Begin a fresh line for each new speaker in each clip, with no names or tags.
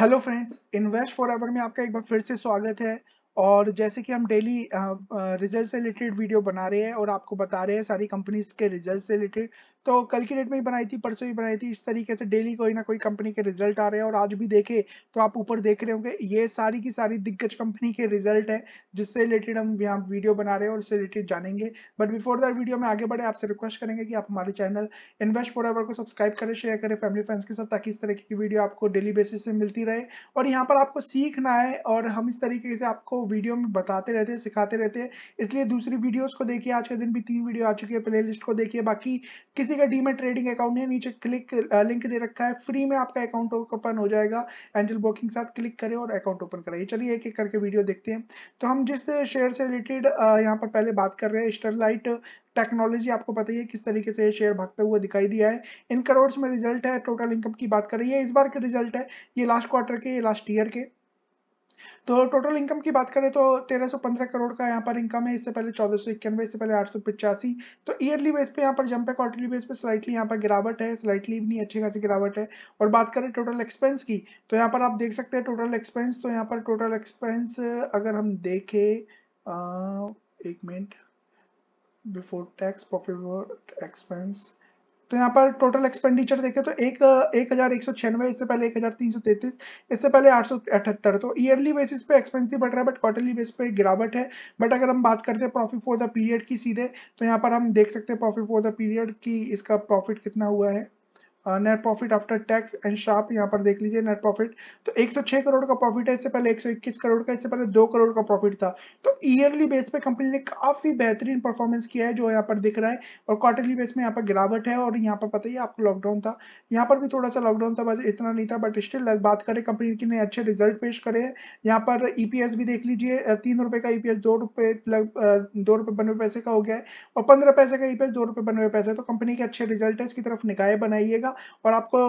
Hello friends invest for ever में आपका एक बार फिर से स्वागत है और जैसे कि हम डेली रिजल्ट से रिलेटेड वीडियो बना रहे हैं और आपको बता रहे हैं सारी कंपनीज के रिजल्ट से रिलेटेड तो कल की डेट में ही बनाई थी परसों ही बनाई थी इस तरीके से डेली कोई ना कोई कंपनी के रिजल्ट आ रहे हैं और आज भी देखे तो आप ऊपर देख रहे होंगे ये सारी की सारी दिग्गज कंपनी के रिजल्ट है जिससे रिलेटेड हम यहाँ वीडियो बना रहे हैं और उससे रिलेटेड जानेंगे बट बिफोर दैट वीडियो में आगे बढ़े आपसे रिक्वेस्ट करेंगे कि आप हमारे चैनल इन्वेस्ट फॉर को सब्सक्राइब करें शेयर करें फैमिली फ्रेंड्स के साथ ताकि इस तरीके की वीडियो आपको डेली बेसिस से मिलती रहे और यहाँ पर आपको सीखना है और हम इस तरीके से आपको वीडियो में बताते रहते हैं सिखाते रहते हैं इसलिए दूसरी वीडियोज को देखिए आज के दिन भी तीन वीडियो आ चुकी है प्ले को देखिए बाकी किसी किसी का डीमेट ट्रेडिंग अकाउंट है नीचे क्लिक लिंक दे रखा है फ्री में आपका अकाउंट ओपन हो जाएगा एंजल ब्रोकिंग साथ क्लिक करें और अकाउंट ओपन कराइए चलिए एक एक करके वीडियो देखते हैं तो हम जिस शेयर से रिलेटेड यहाँ पर पहले बात कर रहे हैं स्टरलाइट टेक्नोलॉजी आपको पता ही है किस तरीके से शेयर भागते हुए दिखाई दिया है इन करोड़ में रिजल्ट है टोटल इनकम की बात कर रही है इस बार के रिजल्ट है ये लास्ट क्वार्टर के ये लास्ट ईयर के तो टोटल इनकम की बात करें तो 1315 करोड़ का यहाँ पर इनकम है इससे पहले चौदह सौ इक्यानवे इससे पहले आठ तो ईयरली बेस पे यहाँ पर जंप है क्वार्टरली बेस पे स्लाइटली यहाँ पर गिरावट है स्लाइटली भी नहीं अच्छी खासी गिरावट है और बात करें टोटल एक्सपेंस की तो यहाँ पर आप देख सकते हैं टोटल एक्सपेंस तो यहाँ पर टोटल एक्सपेंस अगर हम देखें एक minute before tax profit expense तो यहाँ पर टोटल एक्सपेंडिचर देखें तो एक एक हज़ार एक सौ छियानवे इससे पहले एक हज़ार तीन सौ तैतीस इससे पहले आठ सौ अठहत्तर तो ईयरली बेसिस पे एक्सपेंसिव बढ़ रहा है बट क्वार्टरली बेसिस पे गिरावट है बट अगर हम बात करते हैं प्रॉफिट फॉर द पीरियड की सीधे तो यहाँ पर हम देख सकते हैं प्रॉफिट फॉर द पीरियड की इसका प्रॉफिट कितना हुआ है net profit after tax and sharp यहाँ पर देख लीजिए नेट प्रॉफिट तो 106 करोड़ का प्रॉफिट है इससे पहले 121 करोड़ का इससे पहले 2 करोड़ का प्रॉफिट था तो ईयरली बेस पे कंपनी ने काफी बेहतरीन परफॉर्मेंस किया है जो यहाँ पर दिख रहा है और क्वार्टरली बेस में यहाँ पर गिरावट है और यहाँ पर पता ही आपको लॉकडाउन था यहाँ पर भी थोड़ा सा लॉकडाउन था बस इतना नहीं था बट स्टिल बात करें कंपनी की ने अच्छे रिजल्ट पेश करे हैं यहाँ पर ईपीएस e भी देख लीजिए तीन रुपए का ईपीएस e दो रुपए दो रुपए बनवे पैसे का हो गया है और पंद्रह पैसे का ईपीएस e दो रुपए बनवे पैसे तो कंपनी के अच्छे रिजल्ट है इसकी तरफ निकाय बनाइएगा और आपको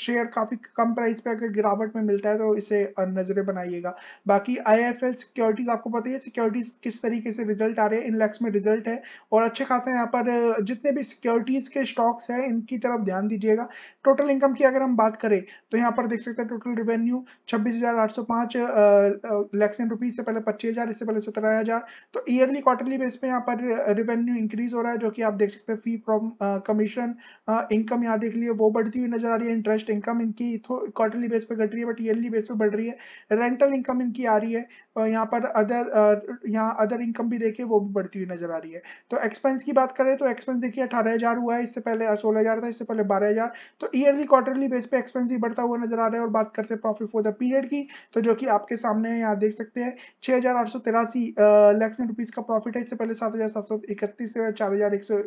शेयर काफ़ी कम प्राइस पे अगर गिरावट में मिलता है तो इसे नज़रें बनाइएगा बाकी आई सिक्योरिटीज़ आपको पता ही है सिक्योरिटीज़ किस तरीके से रिजल्ट आ रहे हैं इनलेक्स में रिजल्ट है और अच्छे खासे यहाँ पर जितने भी सिक्योरिटीज़ के स्टॉक्स हैं इनकी तरफ ध्यान दीजिएगा टोटल इनकम की अगर हम बात करें तो यहाँ पर देख सकते हैं टोटल रिवेन्यू छब्बीस हज़ार आठ से पहले पच्चीस इससे पहले सत्रह तो ईयरली क्वार्टरली बेस पे यहाँ पर रिवेन्यू इंक्रीज हो रहा है जो कि आप देख सकते हैं फी फ्रॉम कमीशन इनकम यहाँ देख लिए वो बढ़ती हुई नजर आ रही है इंटरेस्ट इनकम इनकी क्वार्टरली बेस पे घट रही है बट ईयरली बेस पे बढ़ रही है रेंटल इनकम इनकी आ रही है यहाँ पर अदर uh, यहाँ अदर इनकम भी देखिए वो भी बढ़ती हुई नजर आ रही है तो एक्सपेंस की बात करें तो एक्सपेंस देखिए अठारह हजार हुआ है इससे पहले uh, सोलह हजार था इससे पहले बारह हजार तो ईयरली क्वार्टरली बेस पे एक्सपेंस भी बढ़ता हुआ नजर आ रहा है और बात करते हैं प्रॉफिट फॉर द पीरियड की तो जो कि आपके सामने यहाँ देख सकते हैं छह हजार आठ सौ तिरासी लैक्स uh, रुपीज का प्रॉफिट है इससे पहले सात हजार सात सौ इकतीस चार हजार एक सौ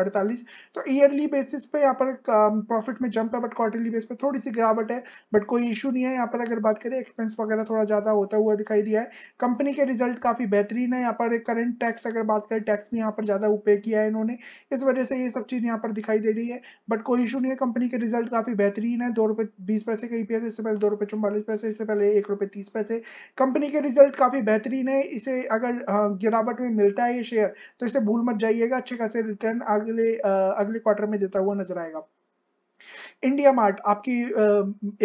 अड़तालीस तो ईयरली बेसिस पे यहाँ पर प्रॉफिट um, में जंप है बट क्वार्टरली बेस पे थोड़ी सी गिरावट है बट कोई इशू नहीं है यहाँ पर अगर बात करें एक्सपेंस वगैरह थोड़ा ज्यादा होता हुआ दिखाई दिया है कंपनी के रिजल्ट काफी बेहतरीन है यहाँ पर करंट टैक्स अगर बात करें टैक्स भी यहाँ पर ज्यादा उपे किया है इन्होंने इस वजह से ये सब चीज यहाँ पर दिखाई दे रही है बट कोई इशू नहीं है कंपनी के रिजल्ट काफी बेहतरीन है दो रुपए बीस पैसे का ईपीएस इससे पहले दो रुपए चौवालीस पैसे इससे पहले एक रुपए तीस पैसे कंपनी के रिजल्ट काफी बेहतरीन है इसे अगर गिरावट में मिलता है ये शेयर तो इसे भूल मत जाइएगा अच्छे खासे रिटर्न अगले अगले क्वार्टर में देता हुआ नजर आएगा इंडिया मार्ट आपकी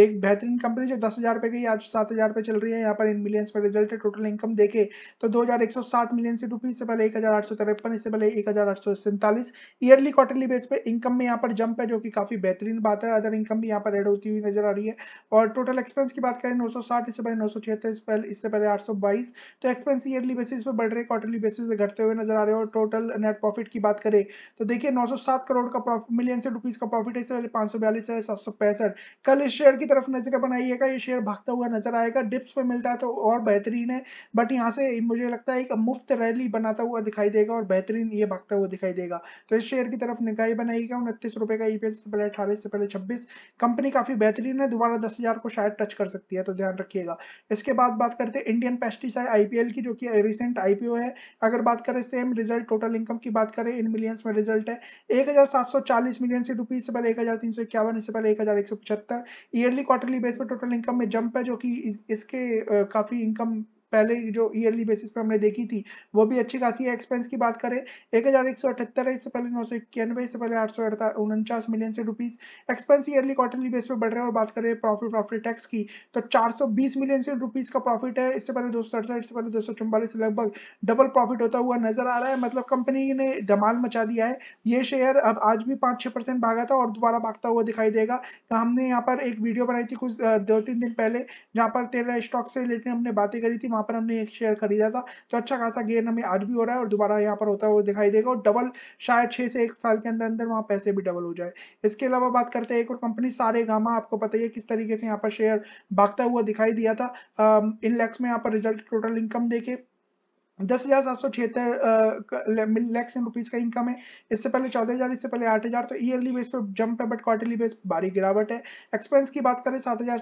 एक बेहतरीन कंपनी जो दस हजार रुपए की आज सात हजार रुपए चल रही है यहाँ पर इन मिलियंस पर रिजल्ट है टोटल इनकम देखे तो दो हजार एक सौ सात मिलियन से रुपीज से पहले एक हजार आठ सौ तिरपन इससे पहले एक हजार आठ सौ सैंतालीस ईयरली क्वार्टरली बेस पे इनकम में यहाँ पर जंप है जो कि काफी बेहतरीन बात है अदर इनकम भी यहाँ पर एड होती हुई नजर आ रही है और टोटल एक्सपेंस की बात करें नौ सौ साठ इससे पहले नौ सौ छिहत्तर इससे पहले आठ सौ बाईस तो एक्सपेंस ईयरली बेसिस पे बढ़ रहे क्वार्टरली बेसिस पे घटते हुए नजर आ रहे हैं और टोटल नेट प्रॉफिट की बात करें तो देखिए नौ सौ सात करोड़ का मिलियन से रुपीज का प्रॉफिट है इससे पहले पांच सौ बयालीस से सात सौ पैंसठ कल इस शेयर की तरफ नजर बनाइएगा ये शेयर भागता हुआ नजर आएगा डिप्स पे मिलता है तो और बेहतरीन है बट यहाँ से मुझे लगता है एक मुफ्त रैली बनाता हुआ दिखाई देगा और बेहतरीन ये भागता हुआ दिखाई देगा तो इस शेयर की तरफ निकाय बनाइएगा उनतीस रुपए का ई से पहले अठारह से पहले छब्बीस कंपनी काफी बेहतरीन है दोबारा दस को शायद टच कर सकती है तो ध्यान रखिएगा इसके बाद बात करते हैं इंडियन पेस्टिसाइड आईपीएल की जो कि रिसेंट आईपीओ है अगर बात करें सेम रिजल्ट टोटल इनकम की बात करें इन मिलियंस में रिजल्ट है एक हजार सात सौ चालीस मिलियन से रुपीज से पहले एक हजार तीन सौ इक्यावन इक्यावन से पहले एक हज़ार एक सौ पचहत्तर ईयरली क्वार्टरली बेस पर टोटल इनकम में जंप है जो कि इसके काफ़ी इनकम पहले जो ईयरली बेसिस पे हमने देखी थी वो भी अच्छी खासी है एक्सपेंस की बात करें एक हजार एक सौ अठहत्तर इससे पहले नौ सौ इक्यानवे इससे पहले आठ सौ उनचास मिलियन से rupees expense yearly quarterly base पे बढ़ रहे हैं और बात करें प्रॉफिट प्रॉफिट टैक्स की तो चार सौ बीस मिलियन से रुपीज का प्रॉफिट है इससे पहले दो सौ सड़सठ इससे पहले दो सौ चौवालीस लगभग डबल प्रॉफिट होता हुआ नजर आ रहा है मतलब कंपनी ने धमाल मचा दिया है ये शेयर अब आज भी पाँच छह परसेंट भागा था और दोबारा भागता हुआ दिखाई देगा तो हमने यहाँ पर एक वीडियो बनाई थी कुछ दो तीन दिन पहले जहाँ पर तेरह स्टॉक से रिलेटेड हमने बातें करी थी वहां पर हमने एक शेयर खरीदा था तो अच्छा खासा गेन हमें आज भी हो रहा है और दोबारा यहाँ पर होता हुआ दिखाई देगा और डबल शायद छह से एक साल के अंदर अंदर वहाँ पैसे भी डबल हो जाए इसके अलावा बात करते हैं एक और कंपनी सारे गामा आपको पता ही किस तरीके से यहाँ पर शेयर भागता हुआ दिखाई दिया था लैक्स में यहाँ पर रिजल्ट टोटल इनकम देखे दस हजार सात सौ छिहत्तर लैक्स रुपीज का इनकम है इससे पहले चौदह हजार इससे पहले आठ हजार तो ईयरली बेस पर जंप है बट क्वार्टरली बेस पर भारी गिरावट है एक्सपेंस की बात करें सात हजार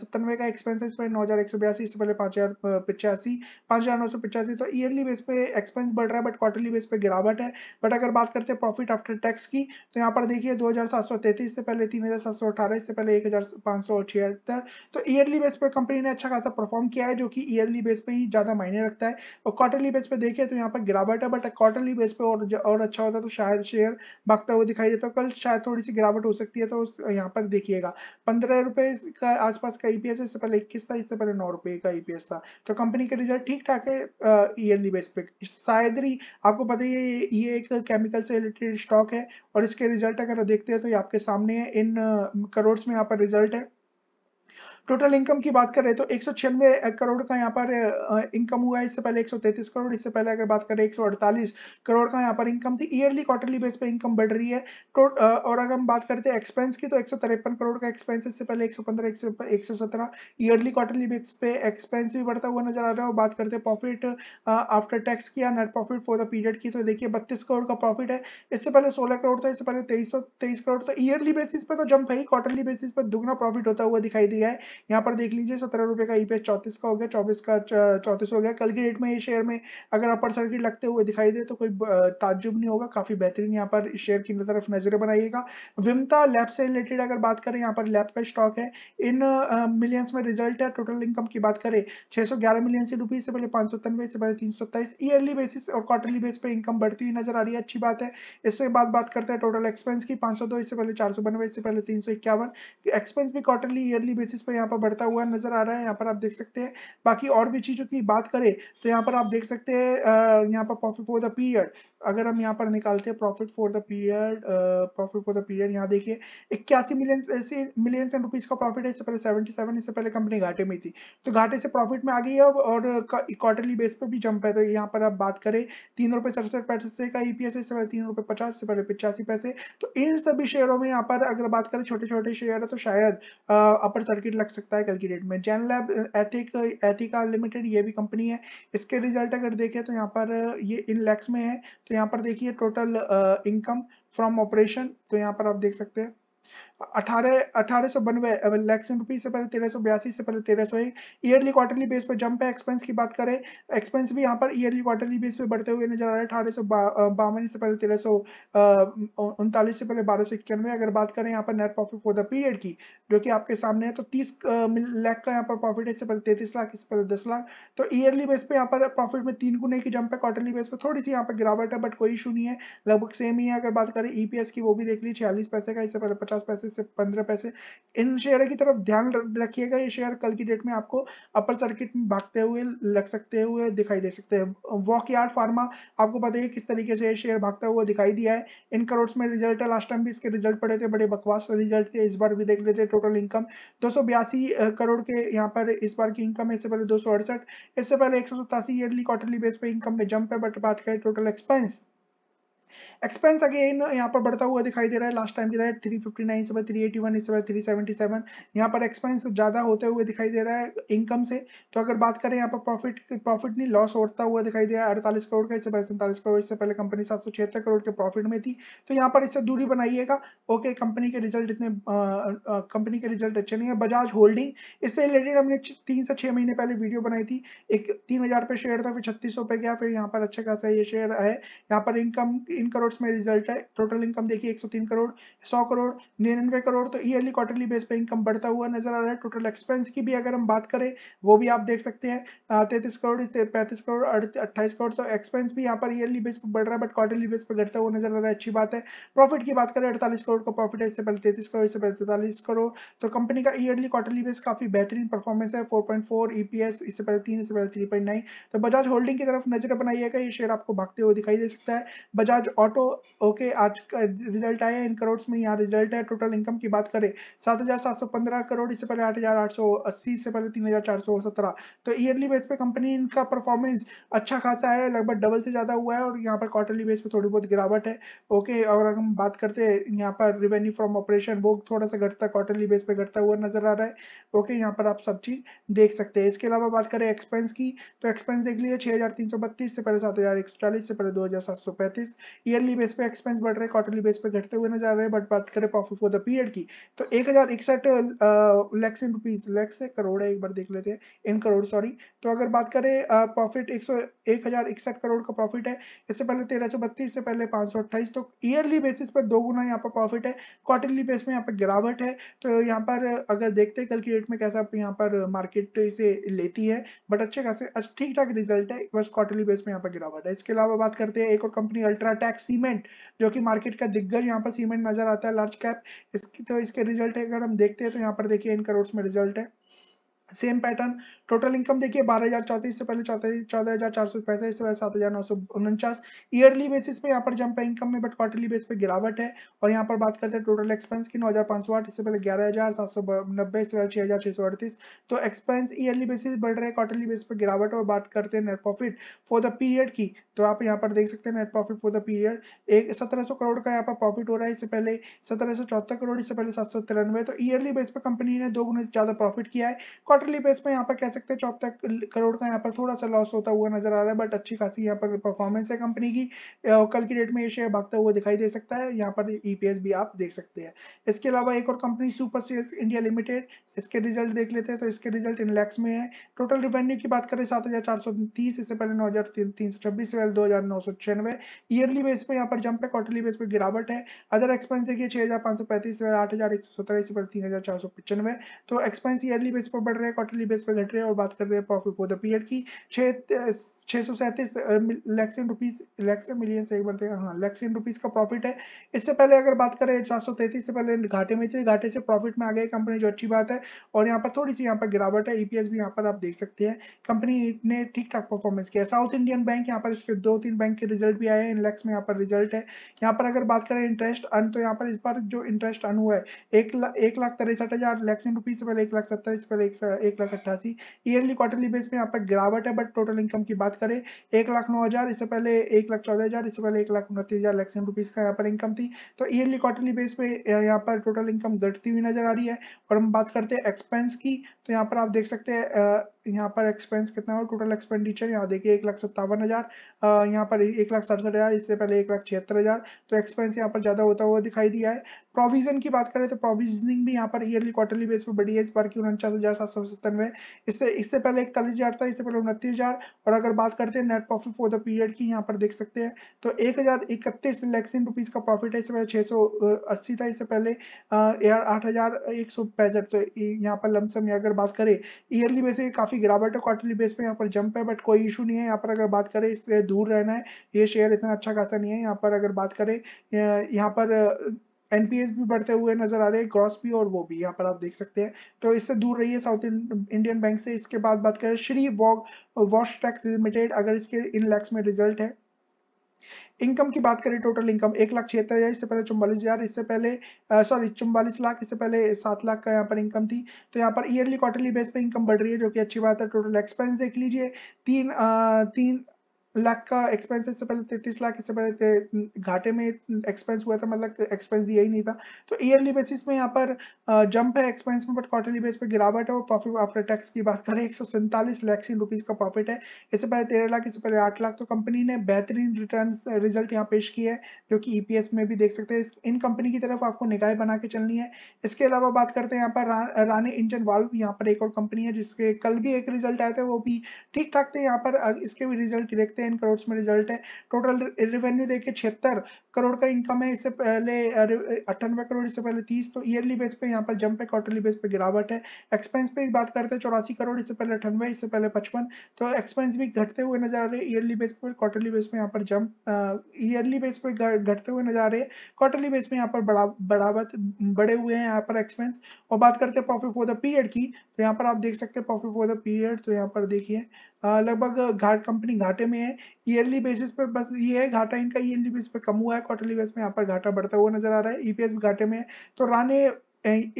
सत्तानवे का एक्सपेंस है इस पर नौ हजार एक सौ बयासी इससे पहले पाँच हजार पिचासी पाँच हजार नौ सौ पिचासी तो ईयरली बेस पे एक्सपेंस बढ़ रहा है बट क्वार्टरली बेस पर गिरावट है बट अगर बात करते हैं प्रॉफिट आफ्टर टैक्स की तो यहाँ पर देखिए दो हजार सात सौ तैतीस इससे पहले तीन हजार सात सौ अठारह इससे पहले एक हजार पाँच सौ छिहत्तर तो ईयरली बेस पर कंपनी ने अच्छा खासा परफॉर्म किया है जो कि ईयरली बेस पर ही ज़्यादा मायने रखता है और क्वार्टरली बेस पे देखें तो यहाँ पर गिरावट है बट क्वार्टरली बेस पे और और अच्छा होता तो शायद शेयर भागता हुआ दिखाई देता कल शायद थोड़ी सी गिरावट हो सकती है तो यहाँ पर देखिएगा पंद्रह रुपये का आसपास का ईपीएस e इससे पहले इक्कीस था इससे पहले नौ रुपये का ईपीएस e था तो कंपनी के रिजल्ट ठीक ठाक है ईयरली बेस पे शायद ही आपको पता ही है ये एक केमिकल से रिलेटेड स्टॉक है और इसके रिजल्ट अगर देखते हैं तो ये आपके सामने है इन करोड़ में यहाँ पर रिजल्ट है टोटल इनकम की बात करें तो एक करोड़ का यहाँ पर इनकम हुआ इससे पहले एक करोड़ इससे पहले अगर बात करें एक करोड़ का यहाँ पर इनकम थी ईयरली क्वार्टरली बेस पर इनकम बढ़ रही है और अगर हम बात करते हैं एक्सपेंस की तो एक करोड़ का एक्सपेंस इससे पहले एक 117 ईयरली क्वार्टरली बेस पे एक्सपेंस भी बढ़ता हुआ नजर आ रहा है और बात करते हैं प्रॉफिट आफ्टर टैक्स की या net profit for the period की तो देखिए बत्तीस करोड़ का प्रॉफिट है इससे पहले सोलह करोड़ था इससे पहले तेईस तेईस करोड़ तो ईयरली बेसिस पे तो जंप है ही क्वार्टरली बेसिस पे दुगना प्रॉफिट होता हुआ दिखाई दिया है यहाँ पर देख लीजिए सत्रह रुपये का ई e पे चौंतीस का हो गया चौबीस का चौंतीस हो गया कल की डेट में ये शेयर में अगर अपर सर्किट लगते हुए दिखाई दे तो कोई ताजुब नहीं होगा काफी बेहतरीन यहाँ पर शेयर की तरफ नजरें बनाइएगा विमता लैब से रिलेटेड अगर बात करें यहाँ पर लैब का स्टॉक है इन मिलियंस में रिजल्ट है टोटल इनकम की बात करें 611 मिलियन से रुपीज से पहले पांच सौ तनवे से पहले तीन सौ सत्ताईस ईयरली बेसिस और क्वार्टरली बेस पर इनकम बढ़ती हुई नजर आ रही है अच्छी बात है इससे बाद बात करते हैं टोटल एक्सपेंस की पांच सौ दो इससे पहले चार सौ बनवे इससे पहले तीन सौ इक्यावन एक्सपेंस भी क्वार्टरली ईयरली बेसिस पर यहाँ पर बढ़ता हुआ नजर आ रहा है यहाँ पर आप देख सकते हैं बाकी और भी चीजों की बात करें तो यहाँ पर आप देख सकते हैं यहाँ पर प्रॉफिट फॉर द पीरियड अगर हम यहाँ पर निकालते हैं profit for the period profit for the period यहाँ देखिए इक्यासी मिलियन से मिलियन से रुपीज का प्रॉफिट है इससे पहले सेवेंटी सेवन इससे पहले कंपनी घाटे में थी तो घाटे से प्रॉफिट में आ गई है और क्वार्टरली बेस पर भी जंप है तो यहाँ पर आप बात करें तीन रुपये सड़सठ पैसे का ई पी एस इससे पहले तीन रुपये पचास इससे पहले पिचासी पैसे तो इन सभी शेयरों में यहाँ पर अगर बात करें छोटे छोटे शेयर है तो शायद अपर सर्किट लग सकता है कल की डेट में Jain lab ethic Ethica limited ये भी कंपनी है इसके रिजल्ट अगर देखें तो यहाँ पर ये इन लैक्स में है तो तो यहाँ पर देखिए टोटल इनकम फ्रॉम ऑपरेशन तो यहाँ पर आप देख सकते हैं अठारह अठारह सौ बानवे लैक्सन रुपीज से पहले तेरह सौ बयासी से पहले तेरह सौ ईयरली क्वार्टरली बेस पर जंप है एक्सपेंस की बात करें एक्सपेंस भी यहाँ पर ईयरली क्वार्टरली बेस पर बढ़ते हुए नजर आ रहे है अठारह सौ बावन से पहले तेरह सौ उनतालीस से पहले बारह सौ इक्यानवे अगर बात करें यहाँ पर net profit for the period की जो कि आपके सामने है तो तीस लाख का यहाँ पर प्रॉफिट है इससे पहले तैतीस लाख इससे पहले दस लाख तो ईयरली बेस पे यहाँ पर प्रॉफिट में तीन गुने की जंप है क्वार्टरली बेस पे थोड़ी सी यहाँ पर गिरावट है बट कोई इशू नहीं है लगभग सेम ही है अगर बात करें ईपीएस e की वो भी देख ली छियालीस पैसे का इससे पहले पचास पैसे से पंद्रह पैसे इन शेयर की तरफ ध्यान रखिएगा ये शेयर कल की डेट में आपको अपर सर्किट में भागते हुए लग सकते हुए दिखाई दे सकते हैं वॉक यार फार्मा आपको पता है किस तरीके से ये शेयर भागता हुआ दिखाई दिया है इन करोड़ में रिजल्ट है लास्ट टाइम भी इसके रिजल्ट पड़े थे बड़े बकवास रिजल्ट थे इस बार भी देख लेते टोटल इनकम दो करोड़ के यहाँ पर इस बार की इनकम इससे पहले दो इससे पहले एक ईयरली क्वार्टरली बेस पर इनकम में जंप है बट बात करें टोटल एक्सपेंस एक्सपेंस अगेन यहाँ पर बढ़ता हुआ दिखाई दे रहा है लास्ट टाइम की तरह थ्री फिफ्टी नाइन समय थ्री एटी वन इस समय थ्री सेवेंटी सेवन यहाँ पर एक्सपेंस ज़्यादा होते हुए दिखाई दे रहा है इनकम से तो अगर बात करें यहाँ पर प्रॉफिट प्रॉफिट नहीं लॉस होता हुआ दिखाई दे रहा है अड़तालीस करोड़ का इससे पहले सैंतालीस करोड़ इससे पहले कंपनी सात सौ छिहत्तर करोड़ के प्रॉफिट में थी तो यहाँ पर इससे दूरी बनाइएगा ओके कंपनी के रिजल्ट इतने कंपनी के रिजल्ट अच्छे नहीं है बजाज होल्डिंग इससे रिलेटेड हमने तीन से छः महीने पहले वीडियो बनाई थी एक तीन हज़ार पे शेयर था फिर छत्तीस सौ पे गया फिर यहाँ पर अच्छा खासा ये शेयर है यहाँ पर इनकम तीन करोड़ में रिजल्ट है टोटल इनकम देखिए 103 करोड़ 100 करोड़ निन्यानवे करोड़ तो ईयरली क्वार्टरली बेस पे इनकम बढ़ता हुआ नजर आ रहा है टोटल एक्सपेंस की भी अगर हम बात करें वो भी आप देख सकते हैं तैतीस करोड़ पैंतीस करोड़ अट्ठाईस करोड़ तो एक्सपेंस भी यहाँ पर ईयरली बेस पर बढ़ रहा है बट क्वार्टरली बेस पर घटता हुआ नजर आ रहा है अच्छी बात है प्रॉफिट की बात करें अड़तालीस करोड़ का प्रॉफिट है इससे पहले तैतीस करोड़ इससे पहले तैतालीस करोड़ तो कंपनी का ईयरली क्वार्टरली बेस काफी बेहतरीन परफॉर्मेंस है फोर पॉइंट फोर ईपीएस इससे पहले तीन इससे पहले थ्री पॉइंट नाइन तो बजाज होल्डिंग की तरफ नजर बनाइएगा ये शेयर आपको भागते हुए दिखाई दे सकता है बजाज ऑटो ओके आज का रिजल्ट आया इन करोड़ में यहाँ रिजल्ट है टोटल इनकम की बात करें सात हजार सात सौ पंद्रह करोड़ इससे पहले आठ हजार आठ सौ अस्सी इससे पहले तीन हजार चार सौ सत्रह तो ईयरली बेस पे कंपनी इनका परफॉर्मेंस अच्छा खासा है लगभग डबल से ज़्यादा हुआ है और यहाँ पर क्वार्टरली बेस पे थोड़ी बहुत गिरावट है ओके और अगर हम बात करते हैं यहाँ पर रिवेन्यू फ्रॉम ऑपरेशन वो थोड़ा सा घटता क्वार्टरली बेस पे घटता हुआ नजर आ रहा है ओके यहाँ पर आप सब चीज़ देख सकते हैं इसके अलावा बात करें एक्सपेंस की तो एक्सपेंस देख लीजिए छह हज़ार तीन सौ बत्तीस से पहले सात हज़ार एक सौ चालीस से पहले दो हज़ार सात सौ पैंतीस ईयरली बेस पे एक्सपेंस बढ़ रहे क्वार्टरली बेस पे घटते हुए नजर आ रहे हैं बट बात करें प्रॉफिट फॉर द पीरियड की तो एक हज़ार इकसठ लैक्स इन रुपीज़ लैक्स है करोड़ है एक बार देख लेते हैं इन करोड़ सॉरी तो अगर बात करें प्रॉफिट एक सौ एक हज़ार इकसठ करोड़ का प्रॉफिट है इससे पहले तेरह सौ बत्तीस इससे पहले पांच सौ अट्ठाईस तो ईयरली बेसिस पर दो गुना यहाँ पर प्रॉफिट है क्वार्टरली बेस में यहाँ पर गिरावट है तो यहाँ पर अगर देखते हैं कल की डेट में कैसा यहाँ पर मार्केट इसे लेती है बट अच्छे खासे ठीक ठाक रिजल्ट है बस क्वार्टरली बेस में यहाँ पर गिरावट है इसके अलावा बात करते हैं एक और कंपनी अल्ट्राटेक टैक्स सीमेंट जो कि मार्केट का दिग्गज यहाँ पर सीमेंट नजर आता है लार्ज कैप इसकी तो इसके रिजल्ट अगर हम देखते हैं तो यहाँ पर देखिए इन करोड़ में रिजल्ट है सेम पैटर्न टोटल इनकम देखिए बारह हजार चौतीस से पहले चौदह हजार चार सौ पैंसठ से सात हजार नौ सौ उनचास ईयरली बेसिस पे यहाँ पर जंप है इनकम में बट क्वार्टरली बेस पे गिरावट है और यहाँ पर बात करते हैं टोटल एक्सपेंस की नौ हजार पांच सौ आठ इससे पहले ग्यारह हजार सात सौ नब्बे से पहले छह हजार छह सौ अड़तीस तो एक्सपेंस ईयरली बेसिस बढ़ रहे हैं क्वार्टरली बेस पर गिरावट और बात करते हैं net profit for the period की तो आप यहाँ पर देख सकते हैं net profit for the period एक सत्रह करोड़ का यहाँ पर प्रॉफिट हो रहा है इससे पहले सत्रह करोड़ इससे पहले सात तो ईयरली बेस पर कंपनी ने दो गुना ज्यादा प्रॉफिट किया है क्वार्टरली बेस पर यहाँ पर कैसे सकते हैं चौक करोड़ का यहाँ पर थोड़ा सा लॉस होता हुआ नजर आ रहा है बट अच्छी खासी यहाँ पर परफॉर्मेंस है कंपनी की कल की डेट में ये शेयर भागता हुआ दिखाई दे सकता है यहाँ पर ईपीएस e भी आप देख सकते हैं इसके अलावा एक और company super sales India limited इसके रिजल्ट देख लेते हैं तो इसके रिजल्ट इन लैक्स में है टोटल रिवेन्यू की बात करें सात हजार चार सौ तीस इससे पहले नौ हजार तीन सौ छब्बीस दो हजार नौ सौ छियानवे ईयरली बेस पे यहाँ पर जंप है क्वार्टरली बेस पे गिरावट है अदर एक्सपेंस देखिए छह हजार पांच सौ पैंतीस आठ हजार एक सौ सत्रह इससे पहले तीन हजार चार सौ पचानवे तो एक्सपेंस ईयरली बेस पर बढ़ रहे हैं क्वार्टरली बेस पर घट रहे हैं और बात करते हैं प्रॉफिट फॉर द पीरियड की छह सौ मिलियन हाँ रुपीज का प्रॉफिट है इससे पहले अगर बात करें चार सौ तैतीस से पहले घाटे में थे घाटे से प्रॉफिट में आ गई कंपनी जो अच्छी बात है और यहाँ पर थोड़ी सी यहाँ पर गिरावट है ईपीएस e भी यहाँ पर आप देख सकते हैं कंपनी ने ठीक ठाक परफॉर्मेंस किया साउथ इंडियन बैंक यहाँ पर इसके दो तीन बैंक के रिजल्ट भी आए हैं इनलेक्स में यहाँ पर रिजल्ट है यहाँ पर अगर बात करें इंटरेस्ट अन तो यहाँ पर इस बार जो इंटरेस्ट अन हुआ है एक, लाख तिरसठ हजार रुपीज से पहले एक लाख सत्तर से पहले एक लाख अट्ठासी ईयरली क्वार्टरली बेस में यहाँ पर गिरावट है बट टोटल इनकम की बात करें एक लाख नौ हज़ार इससे पहले एक लाख चौदह हज़ार इससे पहले एक लाख उनतीस हज़ार लैक्सन रुपीज़ का यहाँ पर इनकम थी तो ईयरली क्वार्टरली बेस पे यहाँ पर टोटल इनकम घटती हुई नजर आ रही है और हम बात करते हैं एक्सपेंस की तो यहाँ पर आप देख सकते हैं यहाँ पर एक्सपेंस कितना हुआ टोटल एक्सपेंडिचर यहाँ देखिए एक लाख सत्तावन हज़ार यहाँ पर एक लाख सड़सठ हज़ार इससे पहले एक लाख छिहत्तर हज़ार तो एक्सपेंस यहाँ पर ज़्यादा होता हुआ दिखाई दिया है प्रोविज़न की बात करें तो प्रोविजनिंग भी यहाँ पर ईयरली क्वार्टरली बेस पर बढ़ी है इस बार की उनचास हज़ार सात सौ सत्तानवे इससे इससे पहले इकतालीस हज़ार था इससे पहले उनतीस हज़ार और अगर बात करते हैं net profit for the period की यहाँ पर देख सकते हैं तो एक हज़ार इकतीस लैक्सिन रुपीज़ का प्रॉफिट है इससे पहले छः सौ अस्सी था इससे पहले आठ हज़ार एक सौ पैंसठ तो यहाँ पर लमसम अगर बात करें ईयरली बेस काफ़ी काफ़ी गिरावट है क्वार्टरली बेस पे यहाँ पर जंप है बट कोई इशू नहीं है यहाँ पर अगर बात करें इससे दूर रहना है ये शेयर इतना अच्छा खासा नहीं है यहाँ पर अगर बात करें यहाँ पर एनपीएस भी बढ़ते हुए नजर आ रहे हैं ग्रॉस भी और वो भी यहाँ पर आप देख सकते हैं तो इससे दूर रहिए साउथ इंडियन बैंक से इसके बाद बात करें श्री वॉग वॉश टैक्स लिमिटेड अगर इसके इन लैक्स में रिजल्ट है इनकम की बात करें टोटल इनकम एक लाख छिहत्तर हजार इससे पहले चौवालीस हजार इससे पहले सॉरी चौवालीस लाख इससे पहले सात लाख का यहाँ पर इनकम थी तो यहाँ पर ईयरली क्वार्टरली बेस पे इनकम बढ़ रही है जो कि अच्छी बात है टोटल एक्सपेंस देख लीजिए तीन आ, तीन लाख का एक्सपेंस इससे पहले तैतीस लाख इससे पहले घाटे में एक्सपेंस हुआ था मतलब एक्सपेंस दिया ही नहीं था तो ईयरली बेसिस में यहाँ पर जंप है एक्सपेंस में बट क्वार्टरली बेस पर गिरावट है और प्रॉफिट आफ्टर टैक्स की बात करें एक सौ सैंतालीस लाख रुपीज़ का प्रॉफिट है इससे पहले तेरह लाख इससे पहले आठ लाख तो कंपनी ने बेहतरीन रिटर्न रिजल्ट यहाँ पेश किया है जो कि ई e में भी देख सकते हैं इन कंपनी की तरफ आपको निगाह बना के चलनी है इसके अलावा बात करते हैं यहाँ पर रानी इंजन वाल्व यहाँ पर एक और कंपनी है जिसके कल भी एक रिजल्ट आए थे वो भी ठीक ठाक थे यहाँ पर इसके भी रिजल्ट देखते टेन करोड़ में रिजल्ट है टोटल रेवेन्यू देखिए छिहत्तर करोड़ का इनकम है इससे पहले अट्ठानवे करोड़ इससे पहले तीस तो ईयरली बेस पे यहाँ पर जंप है क्वार्टरली बेस पे गिरावट है एक्सपेंस पे बात करते हैं चौरासी करोड़ इससे पहले अठानवे इससे पहले पचपन तो एक्सपेंस भी घटते हुए नजर आ रहे हैं ईयरली बेस पर क्वार्टरली बेस पे यहाँ पर जंप ईयरली बेस पे घटते हुए नजर आ रहे हैं क्वार्टरली बेस में यहाँ पर बढ़ावत बढ़े हुए हैं यहाँ पर एक्सपेंस और बात करते हैं प्रॉफिट फॉर द पीरियड की तो यहाँ पर आप देख सकते हैं प्रॉफिट फॉर द पीरियड तो यहाँ पर देखिए लगभग घाट कंपनी घाटे में है में ईयरली बेसिस पर बस ये है घाटा इनका ईयरली बेसिस पर कम हुआ है क्वार्टरली बेस में यहाँ पर घाटा बढ़ता हुआ नजर आ रहा है ईपीएस e भी घाटे में है तो राने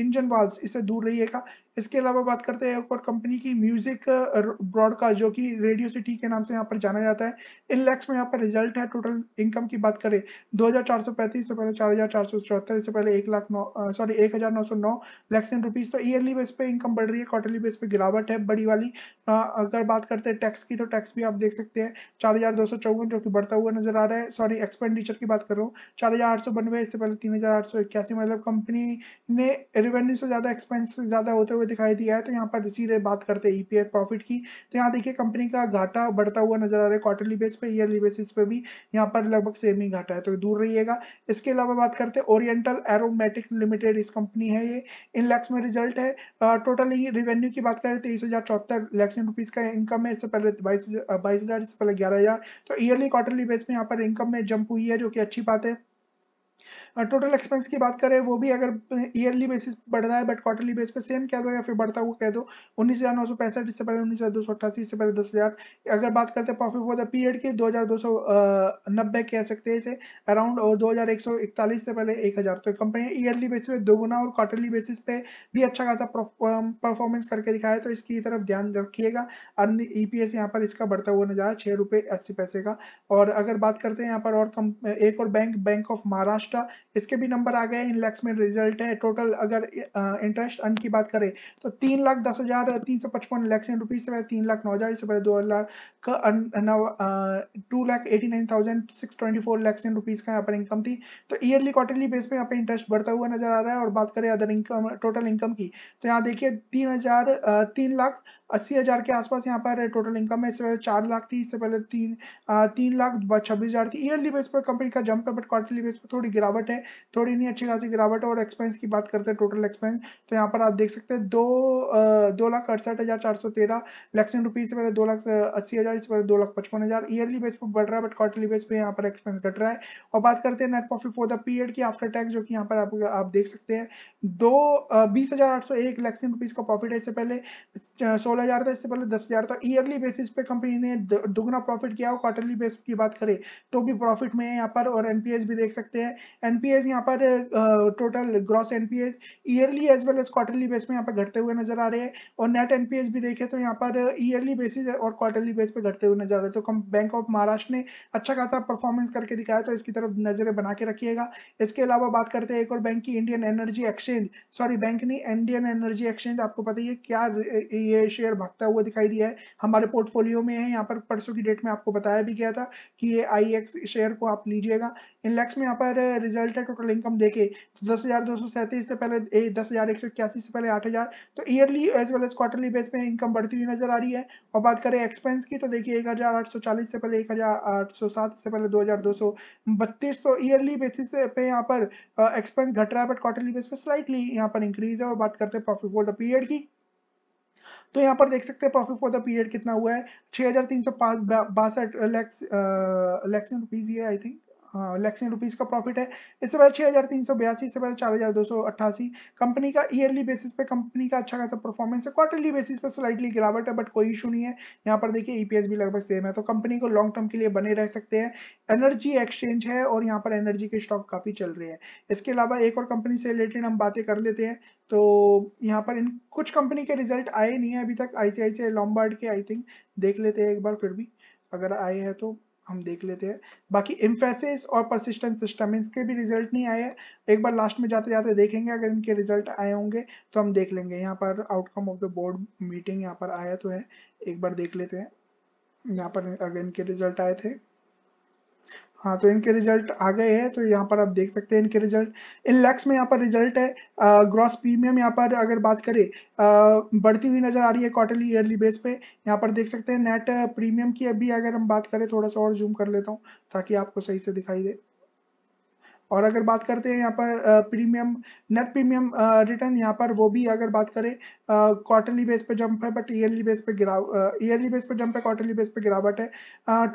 इंजन वाल्व इससे दूर रहिएगा इसके अलावा बात करते हैं एक और कंपनी की म्यूजिक ब्रॉडकास्ट uh, जो कि रेडियो सिटी के नाम से यहाँ पर जाना जाता है इन लैक्स में यहाँ पर रिजल्ट है टोटल इनकम की बात करें दो से पहले चार से पहले एक लाख नौ सॉरी uh, एक हजार नौ सौ नौ लैक्स इन रुपीज तो ईयरली बेस पे इनकम बढ़ रही है क्वार्टरली बेस पे गिरावट है बड़ी वाली आ, uh, अगर बात करते हैं टैक्स की तो टैक्स भी आप देख सकते हैं चार हजार दो सौ चौवन जो कि बढ़ता हुआ नजर आ रहा है सॉरी एक्सपेंडिचर की बात कर रहा हूँ चार हजार आठ सौ बनवे इससे पहले तीन हजार आठ सौ इक्यासी मतलब कंपनी ने रेवेन्यू से ज्यादा एक्सपेंस ज्यादा होते हुए हुए दिखाई दिया है तो यहाँ पर इसी बात करते हैं ईपीएफ e प्रॉफिट की तो यहाँ देखिए कंपनी का घाटा बढ़ता हुआ नजर आ रहा है क्वार्टरली बेस पे ईयरली बेसिस पे भी यहाँ पर लगभग सेम ही घाटा है तो दूर रहिएगा इसके अलावा बात करते हैं ओरिएंटल एरोमेटिक लिमिटेड इस कंपनी है ये इन लैक्स में रिजल्ट है टोटल ही रेवेन्यू की बात करें तेईस हजार चौहत्तर लैक्स रुपीज का इनकम है इससे पहले बाईस बाईस हजार इससे पहले ग्यारह हजार तो ईयरली क्वार्टरली बेस में यहाँ पर इनकम में जंप हुई है जो कि अच्छी बात है टोटल एक्सपेंस की बात करें वो भी अगर ईयरली बेसिस बढ़ रहा है बट क्वार्टरली बेस पे सेम कह दो या फिर बढ़ता हुआ कह दो उन्नीस हज़ार नौ सौ पैंसठ इससे पहले उन्नीस हज़ार दो सौ अट्ठासी इससे पहले दस हज़ार अगर बात करते हैं प्रॉफिट फॉर द पीरियड की दो हज़ार दो सौ नब्बे कह सकते हैं इसे अराउंड और दो हज़ार एक सौ इकतालीस से पहले एक हज़ार तो कंपनी ईयरली बेसिस पे दोगुना और क्वार्टरली बेसिस पे भी अच्छा खासा परफॉर्मेंस करके दिखाया तो इसकी तरफ ध्यान रखिएगा अर्न ई पी एस यहाँ पर इसका बढ़ता हुआ नज़ारा छः रुपये अस्सी पैसे का और अगर बात करते हैं यहाँ पर और कम एक और बैंक बैंक ऑफ महाराष्ट्र इसके भी नंबर आ गए इन लैक्स में रिजल्ट है टोटल अगर इंटरेस्ट अर्न की बात करें तो तीन लाख दस हजार तीन सौ पचपन लैक्स इन रुपीज से पहले तीन लाख नौ हजार इससे पहले दो lakh two lakh eighty nine thousand six twenty four lakhs in rupees का यहाँ पर इनकम थी तो ईयरली क्वार्टरली बेस में यहाँ पर इंटरेस्ट बढ़ता हुआ नजर आ रहा है और बात करें अदर इनकम टोटल इनकम की तो यहाँ देखिए तीन हजार तीन लाख अस्सी हज़ार के आसपास यहाँ पर टोटल इनकम है इससे पहले चार लाख थी इससे पहले तीन आ, तीन लाख छब्बीस हज़ार थी ईयरली बेस पर कंपनी का जंप है बट क्वार्टरली बेस पर थोड़ी गिरावट है थोड़ी नहीं अच्छी खासी गिरावट है और एक्सपेंस की बात करते हैं टोटल एक्सपेंस तो यहाँ पर आप देख सकते हैं दो दो लाख अड़सठ हज़ार चार सौ तेरह लैक्सन रुपीज़ से पहले दो लाख अस्सी हज़ार इससे पहले दो लाख पचपन हज़ार ईयरली बेस पर बढ़ रहा है बट क्वार्टरली बेस पर यहाँ पर एक्सपेंस घट रहा है और बात करते हैं net profit for the period की आफ्टर टैक्स जो कि यहाँ पर आप, आप देख सकते हैं दो बीस हज़ार आठ सौ एक लैक्सन रुपीज़ का प्रॉफिट है इससे पहले सोलह सोलह हजार था इससे पहले दस हजार था ईयरली बेसिस पे कंपनी ने दुगना प्रॉफिट किया और क्वार्टरली बेस की बात करें तो भी प्रॉफिट में है यहाँ पर और एनपीएस भी देख सकते हैं एनपीएस यहाँ पर total gross NPS yearly as well as quarterly base में यहाँ पर घटते हुए नजर आ रहे हैं और नेट एनपीएस भी देखे तो यहाँ पर ईयरली बेसिस और क्वार्टरली बेस पे घटते हुए नजर आ रहे हैं तो बैंक ऑफ महाराष्ट्र ने अच्छा खासा परफॉर्मेंस करके दिखाया तो इसकी तरफ नजरें बना के रखिएगा इसके अलावा बात करते हैं एक और बैंक की Indian energy exchange sorry bank नहीं इंडियन एनर्जी एक्सचेंज आपको पता ही है क्या ये शेयर भागता हुआ दिखाई दिया है हमारे पोर्टफोलियो में है यहाँ पर परसों की डेट में आपको बताया भी गया था कि ये आई शेयर e को आप लीजिएगा इनलैक्स में यहाँ पर रिजल्ट है टोटल इनकम देखे तो दस से पहले दस से पहले आठ तो yearly as well as quarterly base पे इनकम बढ़ती हुई नजर आ रही है और बात करें एक्सपेंस की तो देखिए एक से पहले एक से पहले दो बत्तीस तो ईयरली बेसिस पे यहाँ पर एक्सपेंस घट रहा है बट क्वार्टरली बेस पे स्लाइटली यहाँ पर इंक्रीज है और बात करते हैं प्रॉफिट फॉर द पीरियड की तो यहाँ पर देख सकते हैं प्रॉफिट फॉर द पीरियड कितना हुआ है छह हजार तीन सौ बासठ लैक्स लैक्स रुपीज ये आई थिंक लैक्स हाँ, रुपीज़ का प्रॉफिट है इससे पहले छह हज़ार तीन सौ बयासी इससे पहले चार हज़ार दो सौ अट्ठासी कंपनी का ईयरली बेसिस पे कंपनी का अच्छा खासा परफॉर्मेंस है क्वार्टरली बेसिस पे स्लाइटली गिरावट है बट कोई इशू नहीं है यहाँ पर देखिए ईपीएस e भी लगभग सेम है तो कंपनी को लॉन्ग टर्म के लिए बने रह सकते हैं एनर्जी एक्सचेंज है और यहाँ पर एनर्जी के स्टॉक काफ़ी चल रहे हैं इसके अलावा एक और कंपनी से रिलेटेड हम बातें कर लेते हैं तो यहाँ पर इन कुछ कंपनी के रिजल्ट आए नहीं है अभी तक आईसीआईसीआई लॉम्बार्ड के आई थिंक देख लेते हैं एक बार फिर भी अगर आए हैं तो हम देख लेते हैं बाकी इम्फेसिस और परसिस्टेंट सिस्टम इसके भी रिजल्ट नहीं आए एक बार लास्ट में जाते जाते देखेंगे अगर इनके रिजल्ट आए होंगे तो हम देख लेंगे यहाँ पर outcome of the board meeting यहाँ पर आया तो है एक बार देख लेते हैं यहाँ पर अगर इनके रिजल्ट आए थे हाँ तो इनके रिजल्ट आ गए हैं तो यहाँ पर आप देख सकते हैं इनके रिजल्ट इन लैक्स में यहाँ पर रिजल्ट है ग्रॉस प्रीमियम यहाँ पर अगर बात करें बढ़ती हुई नजर आ रही है क्वार्टरली ईयरली बेस पे यहाँ पर देख सकते हैं नेट प्रीमियम की अभी अगर हम बात करें थोड़ा सा और जूम कर लेता हूँ ताकि आपको सही से दिखाई दे और अगर बात करते हैं यहाँ पर प्रीमियम नेट प्रीमियम रिटर्न यहाँ पर वो भी अगर बात करें क्वार्टरली बेस पे जंप है बट ईयरली बेस पे गिराव ईयरली बेस पे जंप है क्वार्टरली बेस पे गिरावट है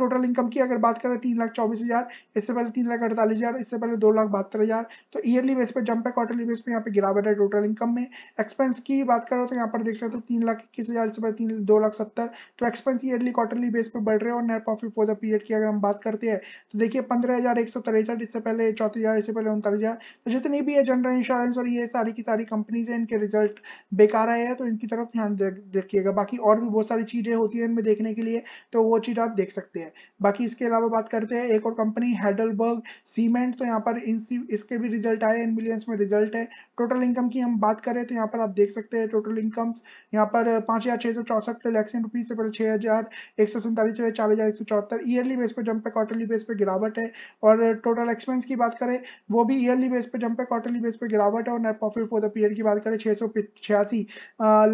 टोटल इनकम की अगर बात करें तीन लाख चौबीस हज़ार इससे पहले तीन लाख अड़तालीस हज़ार इससे पहले दो लाख बहत्तर हज़ार तो ईयरली बेस पे जंप है क्वार्टरली बेस पे यहाँ पे गिरावट है टोटल इनकम में एक्सपेंस की बात करो तो यहाँ पर देख सकते हो तीन लाख इक्कीस हज़ार इससे पहले तीन दो लाख सत्तर तो एक्सपेंस ईयरली क्वार्टरली बेस पर बढ़ रहे हैं और net profit for the period की अगर हम बात करते हैं तो देखिए पंद्रह हज़ार एक सौ तिरसठ इससे पहले चौथी हजार इससे पहले उनतालीस हजार तो जितनी भी है जनरल इंश्योरेंस और ये सारी की सारी कंपनीज हैं इनके रिजल्ट बेकार आए हैं तो इनकी तरफ ध्यान देखिएगा बाकी और भी बहुत सारी चीज़ें होती हैं इनमें देखने के लिए तो वो चीज़ आप देख सकते हैं बाकी इसके अलावा बात करते हैं एक और कंपनी हैडलबर्ग सीमेंट तो यहाँ पर इन इसके भी रिजल्ट आए इन मिलियंस में रिजल्ट है टोटल इनकम की हम बात करें तो यहाँ पर आप देख सकते हैं टोटल इनकम यहाँ पर पाँच हज़ार छः सौ चौसठ लैक्सन रुपीज़ से पहले छः हज़ार एक सौ सैंतालीस से चार हज़ार एक सौ चौहत्तर ईयरली बेस पर जंप है क्वार्टरली बेस पर गिरावट है और टोटल एक्सपेंस की बात करें वो भी ईयरली बेस पर जंप है क्वार्टरली बेस पर गिरावट है और net profit for the period की बात करें छः सौ छियासी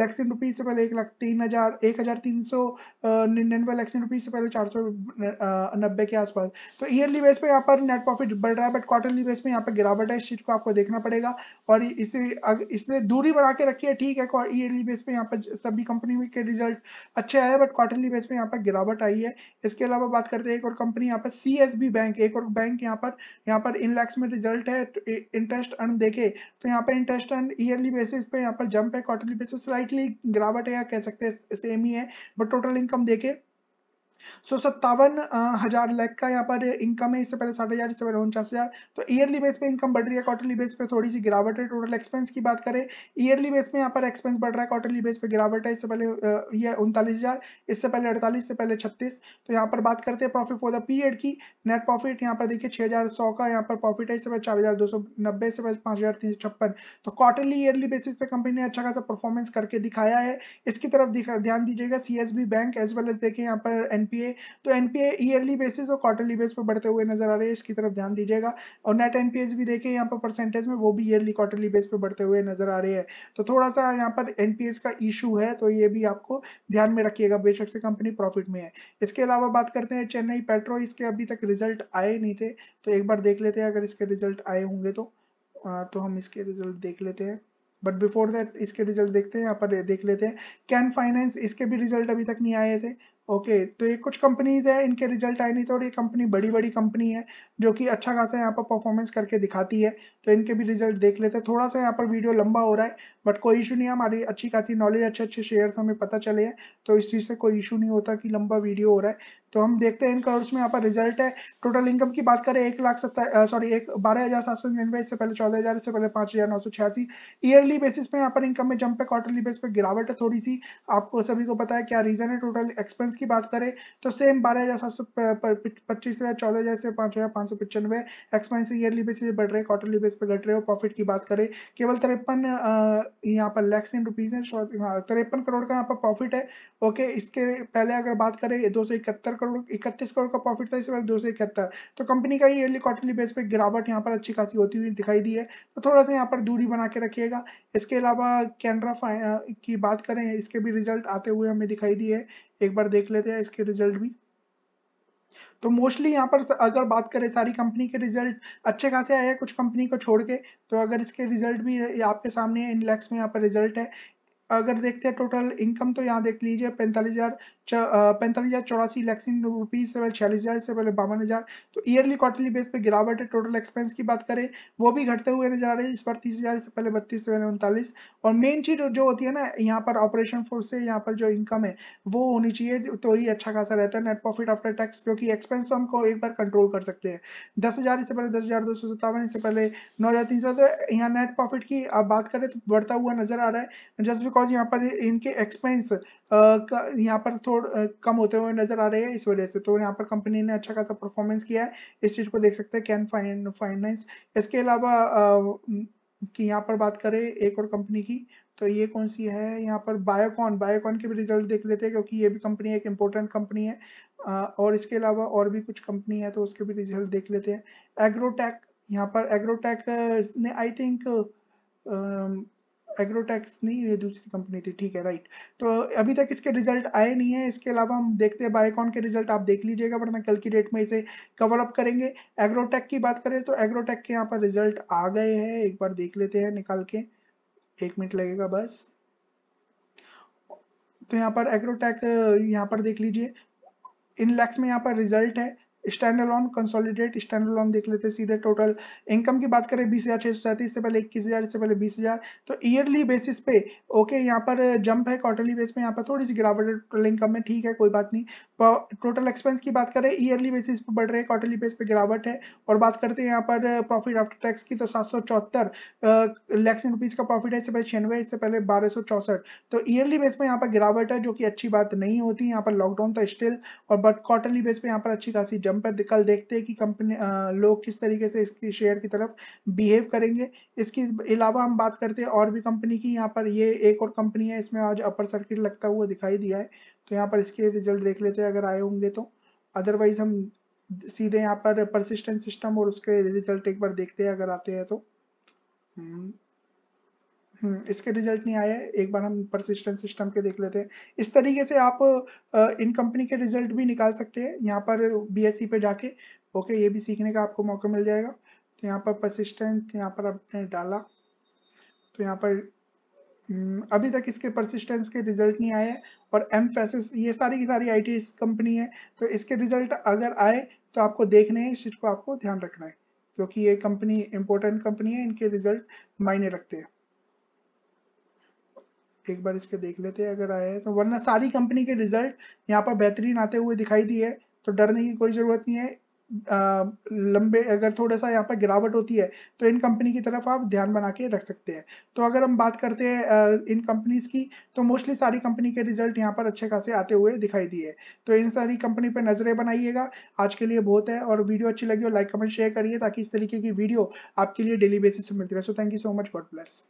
लैक्सिन रुपीज़ से पहले एक लाख तीन हज़ार एक हज़ार तीन सौ निन्यानवे लैक्सिन रुपीज़ से पहले चार सौ नब्बे के आसपास तो ईयरली बेस पर यहाँ पर नेट प्रॉफिट बढ़ रहा है बट क्वार्टरली बेस में यहाँ पर गिरावट है इस चीज़ को आपको देखना पड़ेगा और इसे इसने दूरी बढ़ा के रखी है ठीक है ईयरली बेस e पे यहाँ पर सभी कंपनी के रिजल्ट अच्छे आए बट क्वार्टरली बेस पे यहाँ पर गिरावट आई है इसके अलावा बात करते हैं एक और कंपनी यहाँ पर सी बैंक एक और बैंक यहाँ पर यहाँ पर इन लैक्स में रिजल्ट है इंटरेस्ट अर्न देखे तो यहाँ पर इंटरेस्ट अर्न ईयरली बेसिस पे यहाँ पर जंप है क्वार्टरली बेसिस स्लाइटली गिरावट है या कह सकते हैं सेम ही है बट टोटल इनकम देखे सो सत्तावन हजार लैख का यहाँ पर इनकम है इससे पहले साठ हजार इससे पहले उनचास हजार तो ईयरली बेस पे इनकम बढ़ रही है क्वार्टरली बेस पे थोड़ी सी गिरावट है टोटल एक्सपेंस की बात करें ईयरली बेस में यहाँ पर एक्सपेंस बढ़ रहा है क्वार्टरली बेस पे गिरावट है इससे पहले ये उनतालीस हजार इससे पहले अड़तालीस से पहले छत्तीस तो यहाँ पर बात करते हैं प्रॉफिट फॉर द पीरियड की नेट प्रॉफिट यहाँ पर देखिए छह हजार सौ का यहाँ पर प्रॉफिट है इससे पहले चार हजार दो सौ नब्बे से पहले पांच हजार तीन सौ छप्पन तो क्वार्टरली ईयरली बेसिस पे कंपनी ने अच्छा खासा परफॉर्मेंस करके दिखाया है इसकी तरफ ध्यान दीजिएगा CSB bank as well as देखें यहाँ पर एनपी एनपीए तो एनपीए ईयरली बेसिस और क्वार्टरली बेस पर बढ़ते हुए नजर आ रहे हैं इसकी तरफ ध्यान दीजिएगा और नेट एनपीएस भी देखें यहाँ पर परसेंटेज में वो भी ईयरली क्वार्टरली बेस पर बढ़ते हुए नजर आ रहे हैं तो थोड़ा सा यहाँ पर एनपीएस का इशू है तो ये भी आपको ध्यान में रखिएगा बेशक से कंपनी प्रॉफिट में है इसके अलावा बात करते हैं चेन्नई पेट्रो इसके अभी तक रिजल्ट आए नहीं थे तो एक बार देख लेते हैं अगर इसके रिजल्ट आए होंगे तो तो हम इसके रिजल्ट देख लेते हैं बट बिफोर दैट इसके रिजल्ट देखते हैं यहाँ पर देख लेते हैं कैन फाइनेंस इसके भी रिजल्ट अभी तक नहीं आए थे ओके okay, तो ये कुछ कंपनीज है इनके रिजल्ट आए नहीं थे तो और ये कंपनी बड़ी बड़ी कंपनी है जो कि अच्छा खासा यहाँ पर परफॉर्मेंस करके दिखाती है तो इनके भी रिजल्ट देख लेते हैं थोड़ा सा यहाँ पर वीडियो लंबा हो रहा है बट कोई इशू नहीं है हमारी अच्छी खासी नॉलेज अच्छे अच्छे शेयर हमें पता चले हैं तो इस चीज़ से कोई इशू नहीं होता कि लंबा वीडियो हो रहा है तो हम देखते हैं इन उसमें में यहाँ पर रिजल्ट है टोटल इनकम की बात करें एक लाख सत्तर सॉरी एक बारह हज़ार सात सौ निन्यानवे इससे पहले चौदह हज़ार इससे पहले पाँच हज़ार नौ सौ छियासी ईयरली बेसिस पे यहाँ पर इनकम में जंप है क्वार्टरली बेस पे गिरावट है थोड़ी सी आपको सभी को पता है क्या रीज़न है टोटल एक्सपेंस की बात करें तो सेम बारह हज़ार सात सौ पच्चीस से चौदह हज़ार से पाँच हज़ार पाँच सौ पचानवे एक्सपेंस ईयरली बेसिस बढ़ रहे हैं क्वार्टरली बेस बेस पर घट रहे हो प्रॉफिट की बात करें केवल तिरपन यहाँ पर लैक्स इन रुपीज़ है तिरपन करोड़ का यहाँ पर प्रॉफिट है ओके इसके पहले अगर बात करें दो सौ इकहत्तर करोड़ इकतीस करोड़ का प्रॉफिट था इस बार दो सौ इकहत्तर तो कंपनी का ही ईयरली क्वार्टरली बेस पर गिरावट यहाँ पर अच्छी खासी होती हुई दिखाई दी है तो थोड़ा सा यहाँ पर दूरी बना के रखिएगा इसके अलावा कैनरा की बात करें इसके भी रिजल्ट आते हुए हमें दिखाई दिए एक बार देख लेते हैं इसके रिजल्ट भी तो मोस्टली यहाँ पर अगर बात करें सारी कंपनी के रिजल्ट अच्छे खासे आए हैं कुछ कंपनी को छोड़ के तो अगर इसके रिजल्ट भी आपके सामने इन लैक्स में यहाँ पर रिजल्ट है अगर देखते हैं टोटल इनकम तो यहाँ देख लीजिए पैंतालीस हज़ार पैंतालीस हज़ार चौरासी लैक्सिन रुपीज़ से पहले छियालीस हज़ार से पहले बावन हज़ार तो ईयरली क्वार्टरली बेस पे गिरावट है टोटल एक्सपेंस की बात करें वो भी घटते हुए नजर आ रहे हैं इस बार तीस हज़ार से पहले बत्तीस से पहले उनतालीस और मेन चीज़ जो होती है ना यहाँ पर ऑपरेशन फोर्स से यहाँ पर जो इनकम है वो होनी चाहिए तो ही अच्छा खासा रहता है नेट प्रॉफिट आफ्टर टैक्स क्योंकि एक्सपेंस तो हमको एक बार कंट्रोल कर सकते हैं दस हज़ार से पहले दस हज़ार दो सौ सत्तावन से पहले नौ हज़ार तीन सौ तो यहाँ नेट प्रॉफिट की आप बात करें तो बढ़ता हुआ नजर आ रहा है जस्ट बिकॉज यहाँ पर इनके एक्सपेंस यहाँ पर थोड़ा कम होते हुए नजर आ रहे हैं इस वजह से तो यहाँ पर कंपनी ने अच्छा खासा परफॉर्मेंस किया है इस चीज को देख सकते हैं कैन फाइन फाइनेंस इसके अलावा की यहाँ पर बात करें एक और कंपनी की तो ये कौन सी है यहाँ पर बायोकॉन बायोकॉन के भी रिजल्ट देख लेते हैं क्योंकि ये भी कंपनी एक इम्पोर्टेंट कंपनी है और इसके अलावा और भी कुछ कंपनी है तो उसके भी रिजल्ट देख लेते हैं एग्रोटेक यहाँ पर एग्रोटेक ने आई थिंक एग्रोटेक्स नहीं ये दूसरी कंपनी थी ठीक है राइट तो अभी तक इसके रिजल्ट आए नहीं है इसके अलावा हम देखते हैं बायोकॉन के रिजल्ट आप देख लीजिएगा वरना कल की डेट में इसे कवर अप करेंगे एग्रोटेक की बात करें तो एग्रोटेक के यहाँ पर रिजल्ट आ गए हैं एक बार देख लेते हैं निकाल के एक मिनट लगेगा बस तो यहाँ पर एग्रोटेक यहाँ पर देख लीजिए इन लैक्स में यहाँ पर रिजल्ट है स्टैंडअलोन कंसोलिडेट स्टैंडअलोन देख लेते हैं सीधे टोटल इनकम की बात करें बीस हजार छह सौ सैंतीस से पहले इक्कीस हजार इससे पहले बीस हजार तो ईयरली बेसिस पे ओके यहाँ पर जंप है क्वार्टरली बेस पे यहाँ पर थोड़ी सी गिरावट है टोटल इनकम में ठीक है कोई बात नहीं टोटल एक्सपेंस की बात करें ईयरली बेसिस पे बढ़ रहे हैं क्वार्टरली बेस पे गिरावट है और बात करते हैं यहाँ पर प्रॉफिट आफ्टर टैक्स की तो सात सौ चौहत्तर लैक्स रुपीज का प्रॉफिट है इससे पहले छियानवे इससे पहले बारह सौ चौसठ तो ईयरली बेस पे यहाँ पर गिरावट है जो कि अच्छी बात नहीं होती यहाँ पर लॉकडाउन तो स्टिल और बट क्वार्टरली बेस पे यहाँ पर अच्छी खासी जंप जंप है कल देखते हैं कि कंपनी लोग किस तरीके से इसकी शेयर की तरफ बिहेव करेंगे इसके अलावा हम बात करते हैं और भी कंपनी की यहाँ पर ये एक और कंपनी है इसमें आज अपर सर्किट लगता हुआ दिखाई दिया है तो यहाँ पर इसके रिजल्ट देख लेते हैं अगर आए होंगे तो अदरवाइज हम सीधे यहाँ पर परसिस्टेंट सिस्टम और उसके रिजल्ट एक बार देखते हैं अगर आते हैं तो हम्म। हम्म, इसके रिजल्ट नहीं आए एक बार हम परसिस्टेंट सिस्टम के देख लेते हैं इस तरीके से आप इन कंपनी के रिजल्ट भी निकाल सकते हैं यहाँ पर बीएससी पे जाके ओके ये भी सीखने का आपको मौका मिल जाएगा तो यहाँ पर परसिस्टेंट यहाँ पर आपने डाला तो यहाँ पर हम्म, अभी तक इसके परसिस्टेंस के रिजल्ट नहीं आए और एम फेसिस ये सारी की सारी आई कंपनी है तो इसके रिजल्ट अगर आए तो आपको देखने हैं इस चीज़ को आपको ध्यान रखना है क्योंकि ये कंपनी इंपॉर्टेंट कंपनी है इनके रिजल्ट मायने रखते हैं एक बार इसके देख लेते हैं अगर आए हैं तो वरना सारी कंपनी के रिजल्ट यहाँ पर बेहतरीन आते हुए दिखाई दिए तो डरने की कोई ज़रूरत नहीं है आ, लंबे अगर थोड़ा सा यहाँ पर गिरावट होती है तो इन कंपनी की तरफ आप ध्यान बना के रख सकते हैं तो अगर हम बात करते हैं इन कंपनीज की तो मोस्टली सारी कंपनी के रिजल्ट यहाँ पर अच्छे खासे आते हुए दिखाई दिए तो इन सारी कंपनी पर नजरें बनाइएगा आज के लिए बहुत है और वीडियो अच्छी लगी हो लाइक कमेंट शेयर करिए ताकि इस तरीके की वीडियो आपके लिए डेली बेसिस पर मिलती रहे so thank you so much God bless